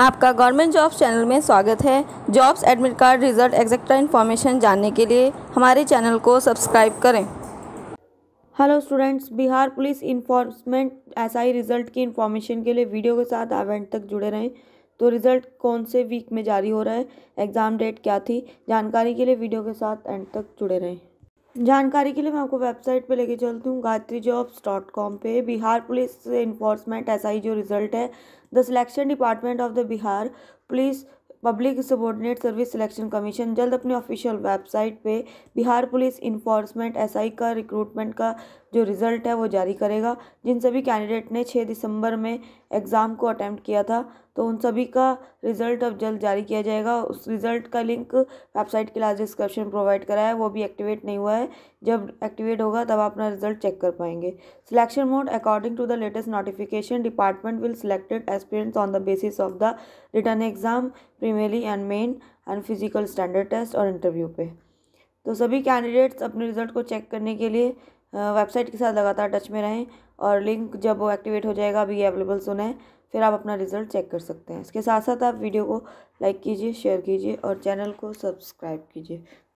आपका government jobs channel में स्वागत है jobs admit card result etcetera information जानने के लिए हमारे चैनल को सब्सक्राइब करें hello students Bihar police enforcement SI result की इन्फॉर्मेशन के लिए वीडियो के साथ एवेंट तक जुड़े रहें तो रिज़ल्ट कौन से वीक में जारी हो रहा है एग्ज़ाम डेट क्या थी जानकारी के लिए वीडियो के साथ एंड तक जुड़े रहें जानकारी के लिए मैं आपको वेबसाइट पे लेके चलती हूँ गायत्री जॉब्स डॉट कॉम पर Bihar police enforcement S I जो रिज़ल्ट है the selection department of the Bihar police public subordinate service selection commission जल्द अपनी ऑफिशियल वेबसाइट पे Bihar police enforcement SI I का रिक्रूटमेंट का जो रिज़ल्ट है वो जारी करेगा जिन सभी कैंडिडेट ने छः दिसंबर में एग्ज़ाम को अटैम्प्ट किया था तो उन सभी का रिज़ल्ट अब जल्द जारी किया जाएगा उस रिज़ल्ट का लिंक वेबसाइट के लास्ट डिस्क्रिप्शन प्रोवाइड करा है वो भी एक्टिवेट नहीं हुआ है जब एक्टिवेट होगा तब आप अपना रिजल्ट चेक कर पाएंगे selection mode according to the latest notification department will selected experience on the basis of the written exam preliminary and main and physical standard test और इंटरव्यू पे तो सभी कैंडिडेट्स अपने रिजल्ट को चेक करने के लिए वेबसाइट के साथ लगातार टच में रहें और लिंक जब वो एक्टिवेट हो जाएगा अभी ये अवेलेबल सुने फिर आप अपना रिजल्ट चेक कर सकते हैं इसके साथ साथ आप वीडियो को लाइक कीजिए शेयर कीजिए और चैनल को सब्सक्राइब कीजिए